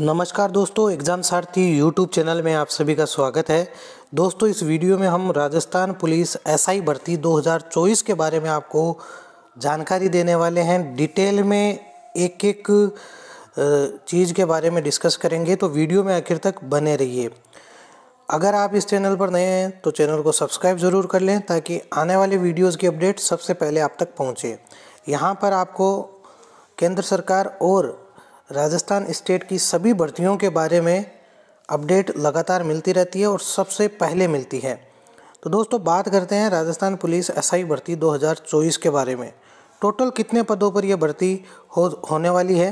नमस्कार दोस्तों एग्ज़ाम सारथी यूट्यूब चैनल में आप सभी का स्वागत है दोस्तों इस वीडियो में हम राजस्थान पुलिस एसआई भर्ती 2024 के बारे में आपको जानकारी देने वाले हैं डिटेल में एक एक चीज़ के बारे में डिस्कस करेंगे तो वीडियो में आखिर तक बने रहिए अगर आप इस चैनल पर नए हैं तो चैनल को सब्सक्राइब ज़रूर कर लें ताकि आने वाले वीडियोज़ की अपडेट सबसे पहले आप तक पहुँचे यहाँ पर आपको केंद्र सरकार और राजस्थान स्टेट की सभी भर्तियों के बारे में अपडेट लगातार मिलती रहती है और सबसे पहले मिलती है तो दोस्तों बात करते हैं राजस्थान पुलिस एसआई भर्ती 2024 के बारे में टोटल कितने पदों पर यह भर्ती हो होने वाली है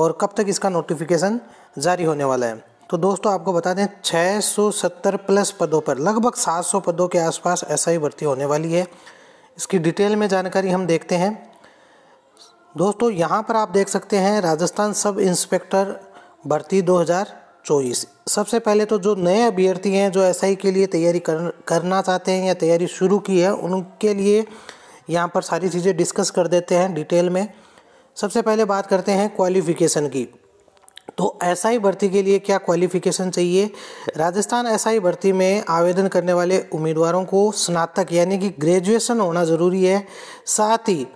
और कब तक इसका नोटिफिकेशन जारी होने वाला है तो दोस्तों आपको बता दें 670 प्लस पदों पर लगभग 700 पदों के आसपास एसआई भर्ती होने वाली है इसकी डिटेल में जानकारी हम देखते हैं दोस्तों यहाँ पर आप देख सकते हैं राजस्थान सब इंस्पेक्टर भर्ती 2024 सबसे पहले तो जो नए अभ्यर्थी हैं जो एसआई के लिए तैयारी कर, करना चाहते हैं या तैयारी शुरू की है उनके लिए यहाँ पर सारी चीज़ें डिस्कस कर देते हैं डिटेल में सबसे पहले बात करते हैं क्वालिफ़िकेशन की तो एसआई भर्ती के लिए क्या क्वालिफ़िकेशन चाहिए राजस्थान एसआई भर्ती में आवेदन करने वाले उम्मीदवारों को स्नातक यानी कि ग्रेजुएशन होना ज़रूरी है साथ ही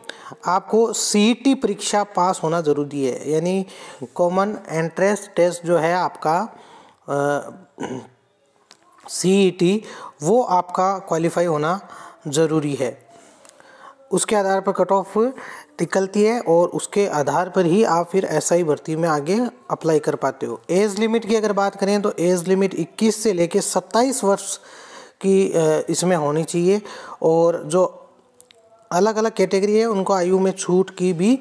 आपको सीईटी e परीक्षा पास होना ज़रूरी है यानी कॉमन एंट्रेंस टेस्ट जो है आपका सीईटी e वो आपका क्वालिफाई होना ज़रूरी है उसके आधार पर कट ऑफ निकलती है और उसके आधार पर ही आप फिर ऐसा ही भर्ती में आगे अप्लाई कर पाते हो एज लिमिट की अगर बात करें तो एज लिमिट 21 से लेकर 27 वर्ष की इसमें होनी चाहिए और जो अलग अलग कैटेगरी है उनको आयु में छूट की भी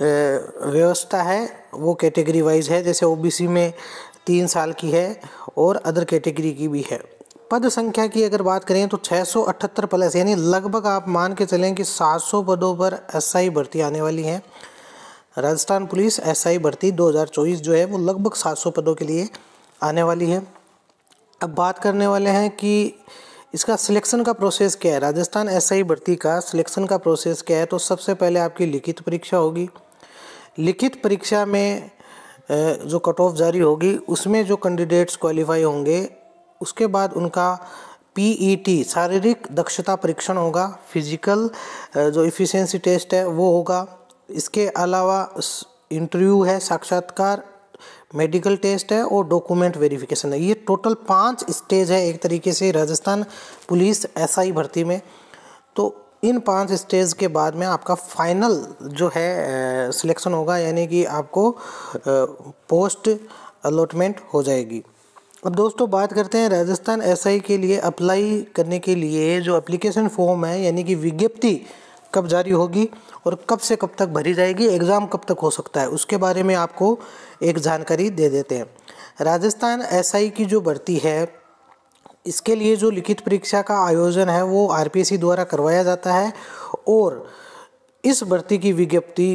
व्यवस्था है वो कैटेगरी वाइज है जैसे ओबीसी में तीन साल की है और अदर कैटेगरी की भी है पद संख्या की अगर बात करें तो 678 प्लस यानी लगभग आप मान के चलें कि 700 पदों पर एसआई भर्ती आने वाली है राजस्थान पुलिस एसआई भर्ती 2024 जो है वो लगभग 700 पदों के लिए आने वाली है अब बात करने वाले हैं कि इसका सिलेक्शन का प्रोसेस क्या है राजस्थान एस आई भर्ती का सिलेक्शन का प्रोसेस क्या है तो सबसे पहले आपकी लिखित परीक्षा होगी लिखित परीक्षा में जो कट ऑफ जारी होगी उसमें जो कैंडिडेट्स क्वालिफाई होंगे उसके बाद उनका पीईटी e शारीरिक दक्षता परीक्षण होगा फिजिकल जो इफ़िशेंसी टेस्ट है वो होगा इसके अलावा इंटरव्यू है साक्षात्कार मेडिकल टेस्ट है और डॉक्यूमेंट वेरिफिकेशन है ये टोटल पाँच स्टेज है एक तरीके से राजस्थान पुलिस एसआई भर्ती में तो इन पांच स्टेज के बाद में आपका फाइनल जो है सिलेक्शन होगा यानी कि आपको पोस्ट अलॉटमेंट हो जाएगी अब दोस्तों बात करते हैं राजस्थान एसआई के लिए अप्लाई करने के लिए जो एप्लीकेशन फॉर्म है यानी कि विज्ञप्ति कब जारी होगी और कब से कब तक भरी जाएगी एग्ज़ाम कब तक हो सकता है उसके बारे में आपको एक जानकारी दे देते हैं राजस्थान एसआई की जो भर्ती है इसके लिए जो लिखित परीक्षा का आयोजन है वो आर द्वारा करवाया जाता है और इस भर्ती की विज्ञप्ति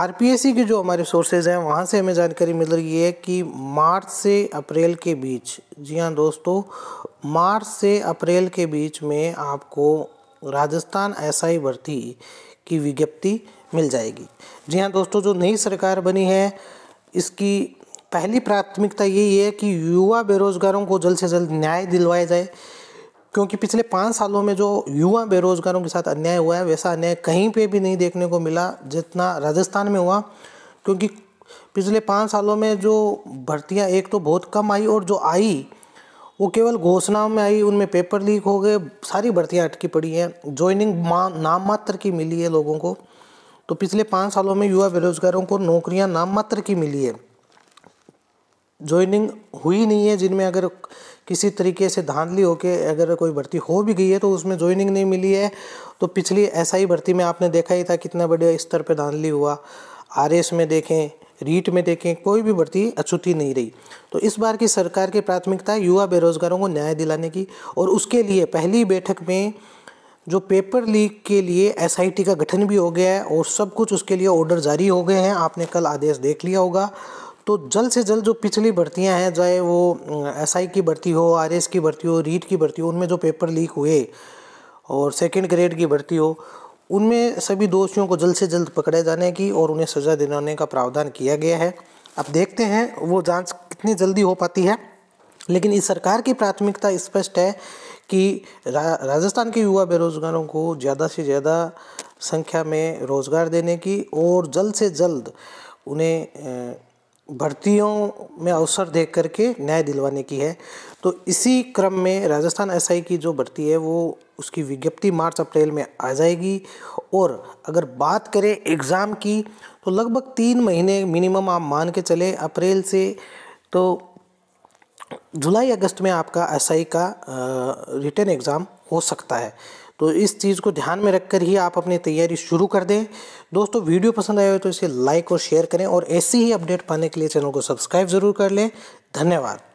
आर के जो हमारे सोर्सेज हैं वहाँ से हमें जानकारी मिल रही है कि मार्च से अप्रैल के बीच जी हाँ दोस्तों मार्च से अप्रैल के बीच में आपको राजस्थान ऐसा ही भर्ती की विज्ञप्ति मिल जाएगी जी हाँ दोस्तों जो नई सरकार बनी है इसकी पहली प्राथमिकता यही है कि युवा बेरोजगारों को जल्द से जल्द न्याय दिलवाया जाए क्योंकि पिछले पाँच सालों में जो युवा बेरोजगारों के साथ अन्याय हुआ है वैसा अन्याय कहीं पे भी नहीं देखने को मिला जितना राजस्थान में हुआ क्योंकि पिछले पाँच सालों में जो भर्तियां एक तो बहुत कम आई और जो आई वो केवल घोषणाओं में आई उनमें पेपर लीक हो गए सारी भर्तियाँ अटकी पड़ी हैं ज्वाइनिंग मा, नाम मात्र की मिली है लोगों को तो पिछले पाँच सालों में युवा बेरोजगारों को नौकरियां नाम मात्र की मिली है ज्वाइनिंग हुई नहीं है जिनमें अगर किसी तरीके से धांधली होके अगर कोई भर्ती हो भी गई है तो उसमें ज्वाइनिंग नहीं मिली है तो पिछली ऐसा ही भर्ती में आपने देखा ही था कितना बड़े स्तर पर धांधली हुआ आर एस में देखें रीट में देखें कोई भी भर्ती अछूती नहीं रही तो इस बार की सरकार की प्राथमिकता युवा बेरोजगारों को न्याय दिलाने की और उसके लिए पहली बैठक में जो पेपर लीक के लिए एसआईटी का गठन भी हो गया है और सब कुछ उसके लिए ऑर्डर जारी हो गए हैं आपने कल आदेश देख लिया होगा तो जल्द से जल्द जो पिछली भर्तियां हैं चाहे वो एसआई की भर्ती हो आरएस की भर्ती हो रीट की भर्ती हो उनमें जो पेपर लीक हुए और सेकंड ग्रेड की भर्ती हो उनमें सभी दोषियों को जल्द से जल्द पकड़े जाने की और उन्हें सज़ा दिलाने का प्रावधान किया गया है अब देखते हैं वो जांच कितनी जल्दी हो पाती है लेकिन इस सरकार की प्राथमिकता स्पष्ट है कि रा, राजस्थान के युवा बेरोज़गारों को ज़्यादा से ज़्यादा संख्या में रोज़गार देने की और जल्द से जल्द उन्हें भर्तियों में अवसर देख करके न्याय दिलवाने की है तो इसी क्रम में राजस्थान एसआई की जो भर्ती है वो उसकी विज्ञप्ति मार्च अप्रैल में आ जाएगी और अगर बात करें एग्ज़ाम की तो लगभग तीन महीने मिनिमम आप मान के चले अप्रैल से तो जुलाई अगस्त में आपका एसआई का रिटर्न एग्ज़ाम हो सकता है तो इस चीज़ को ध्यान में रखकर ही आप अपनी तैयारी शुरू कर दें दोस्तों वीडियो पसंद आया हो तो इसे लाइक और शेयर करें और ऐसी ही अपडेट पाने के लिए चैनल को सब्सक्राइब ज़रूर कर लें धन्यवाद